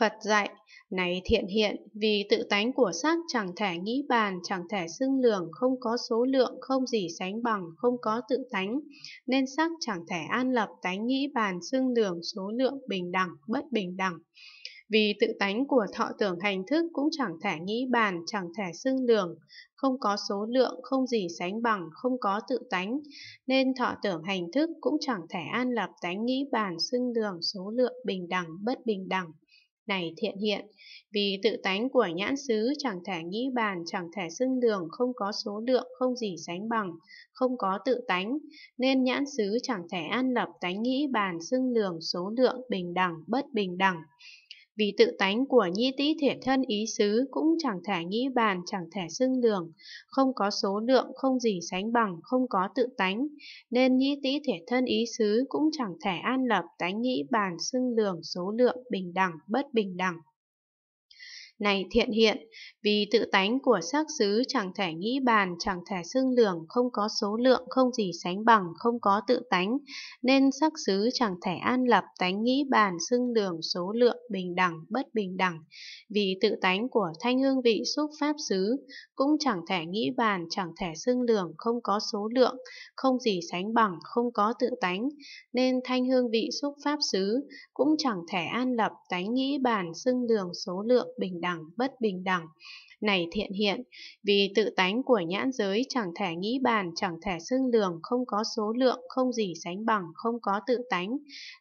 Phật dạy, này thiện hiện, vì tự tánh của sắc chẳng thể nghĩ bàn, chẳng thể xưng lường, không có số lượng, không gì sánh bằng, không có tự tánh, nên sắc chẳng thể an lập tánh nghĩ bàn, xưng lường, số lượng, bình đẳng, bất bình đẳng. Vì tự tánh của thọ tưởng hành thức cũng chẳng thể nghĩ bàn, chẳng thể xưng lường, không có số lượng, không gì sánh bằng, không có tự tánh, nên thọ tưởng hành thức cũng chẳng thể an lập tánh nghĩ bàn, xưng lường, số lượng, bình đẳng, bất bình đẳng này thiện hiện, vì tự tánh của nhãn xứ chẳng thể nghĩ bàn, chẳng thể xưng đường, không có số lượng, không gì sánh bằng, không có tự tánh, nên nhãn xứ chẳng thể an lập tánh nghĩ bàn, xưng đường, số lượng, bình đẳng, bất bình đẳng. Vì tự tánh của nhi tý thiện thân ý xứ cũng chẳng thể nghĩ bàn, chẳng thể xưng lường, không có số lượng, không gì sánh bằng, không có tự tánh, nên nhi tý thiện thân ý xứ cũng chẳng thể an lập tánh nghĩ bàn, xưng lường, số lượng, bình đẳng, bất bình đẳng. Này thiện hiện, vì tự tánh của sắc xứ chẳng thể nghĩ bàn, chẳng thể xương lường, không có số lượng, không gì sánh bằng, không có tự tánh, nên sắc xứ chẳng thể an lập tánh nghĩ bàn, xương lường, số lượng, bình đẳng, bất bình đẳng. Vì tự tánh của thanh hương vị xúc pháp xứ, cũng chẳng thể nghĩ bàn, chẳng thể xương lường, không có số lượng, không gì sánh bằng, không có tự tánh, nên thanh hương vị xúc pháp xứ, cũng chẳng thể an lập tánh nghĩ bàn, xương lường, số lượng, bình đẳng đẳng, bất bình đẳng. Này thiện hiện, vì tự tánh của nhãn giới chẳng thể nghĩ bàn, chẳng thể xưng lường, không có số lượng, không gì sánh bằng, không có tự tánh,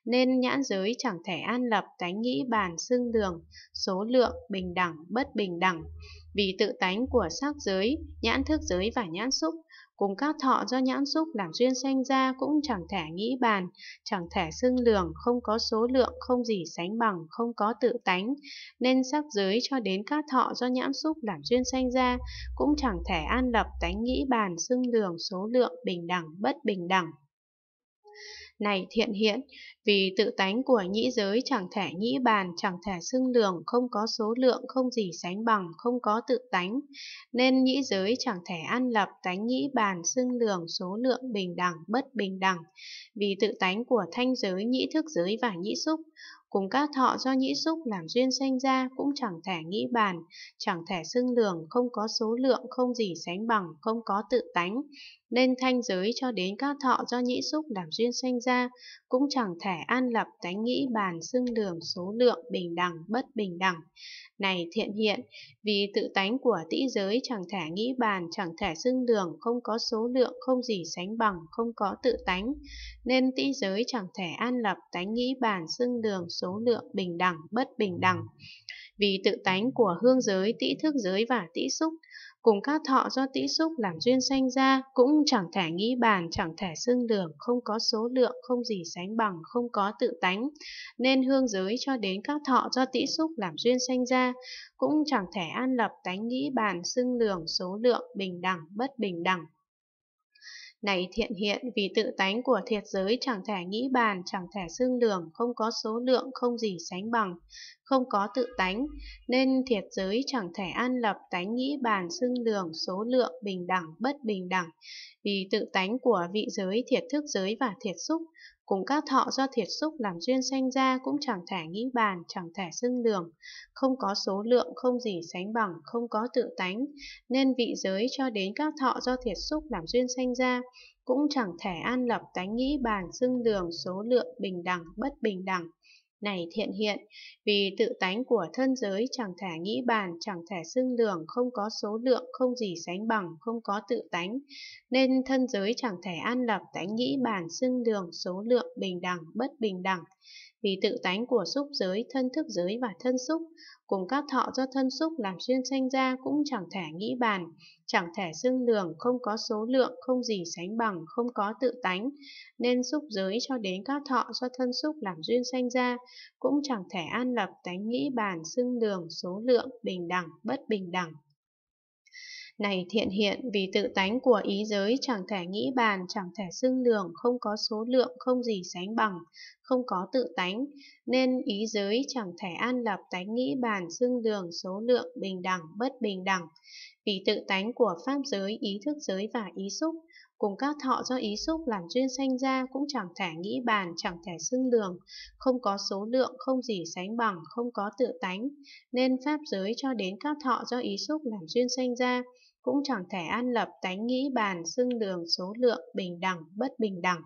nên nhãn giới chẳng thể an lập tánh nghĩ bàn, xưng lường, số lượng, bình đẳng, bất bình đẳng vì tự tánh của sắc giới, nhãn thức giới và nhãn xúc, cùng các thọ do nhãn xúc làm duyên sanh ra cũng chẳng thể nghĩ bàn, chẳng thể xưng lường, không có số lượng, không gì sánh bằng, không có tự tánh, nên sắc giới cho đến các thọ do nhãn xúc làm duyên sanh ra cũng chẳng thể an lập tánh nghĩ bàn, xưng lường, số lượng, bình đẳng, bất bình đẳng này thiện hiện, vì tự tánh của nhĩ giới chẳng thể nhĩ bàn, chẳng thể xưng lường, không có số lượng, không gì sánh bằng, không có tự tánh, nên nhĩ giới chẳng thể an lập tánh nhĩ bàn xưng lường số lượng bình đẳng, bất bình đẳng, vì tự tánh của thanh giới, nhĩ thức giới và nhĩ xúc, Cùng các thọ do nhĩ xúc làm duyên sanh ra cũng chẳng thể nghĩ bàn, chẳng thể xưng lường, không có số lượng, không gì sánh bằng, không có tự tánh. Nên thanh giới cho đến các thọ do nhĩ xúc làm duyên sanh ra cũng chẳng thể an lập tánh nghĩ bàn xưng lường số lượng bình đẳng bất bình đẳng. Này thiện hiện, vì tự tánh của tĩ giới chẳng thể nghĩ bàn, chẳng thể xưng lường, không có số lượng, không gì sánh bằng, không có tự tánh. Nên tĩ giới chẳng thể an lập tánh nghĩ bàn xưng lường số lượng bình đẳng, bất bình đẳng. Vì tự tánh của hương giới, tĩ thức giới và tĩ xúc, cùng các thọ do tĩ xúc làm duyên sanh ra, cũng chẳng thể nghĩ bàn, chẳng thể xương lường, không có số lượng, không gì sánh bằng, không có tự tánh, nên hương giới cho đến các thọ do tĩ xúc làm duyên sanh ra, cũng chẳng thể an lập tánh nghĩ bàn, xương lường, số lượng, bình đẳng, bất bình đẳng. Này thiện hiện vì tự tánh của thiệt giới chẳng thể nghĩ bàn, chẳng thể xương đường, không có số lượng, không gì sánh bằng không có tự tánh, nên thiệt giới chẳng thể an lập tánh nghĩ bàn xưng lường số lượng bình đẳng bất bình đẳng, vì tự tánh của vị giới thiệt thức giới và thiệt xúc, cùng các thọ do thiệt xúc làm duyên sanh ra cũng chẳng thể nghĩ bàn, chẳng thể xưng lường, không có số lượng, không gì sánh bằng, không có tự tánh, nên vị giới cho đến các thọ do thiệt xúc làm duyên sanh ra cũng chẳng thể an lập tánh nghĩ bàn xưng đường số lượng bình đẳng bất bình đẳng này thiện hiện, vì tự tánh của thân giới chẳng thể nghĩ bàn, chẳng thể xưng lường, không có số lượng, không gì sánh bằng, không có tự tánh, nên thân giới chẳng thể an lập tánh nghĩ bàn, xưng lường, số lượng, bình đẳng, bất bình đẳng, vì tự tánh của xúc giới, thân thức giới và thân xúc, cùng các thọ do thân xúc làm duyên sanh ra cũng chẳng thể nghĩ bàn, chẳng thể xưng lường, không có số lượng, không gì sánh bằng, không có tự tánh, nên xúc giới cho đến các thọ do thân xúc làm duyên sanh ra, cũng chẳng thể an lập tánh nghĩ bàn, xưng lường, số lượng, bình đẳng, bất bình đẳng. Này thiện hiện, vì tự tánh của ý giới chẳng thể nghĩ bàn, chẳng thể xưng lường, không có số lượng, không gì sánh bằng, không có tự tánh, nên ý giới chẳng thể an lập tánh nghĩ bàn, xưng lường, số lượng, bình đẳng, bất bình đẳng. Vì tự tánh của pháp giới, ý thức giới và ý xúc, cùng các thọ do ý xúc làm duyên sanh ra cũng chẳng thể nghĩ bàn, chẳng thể xưng lường, không có số lượng, không gì sánh bằng, không có tự tánh, nên pháp giới cho đến các thọ do ý xúc làm duyên sanh ra cũng chẳng thể an lập tánh nghĩ bàn xưng đường số lượng bình đẳng bất bình đẳng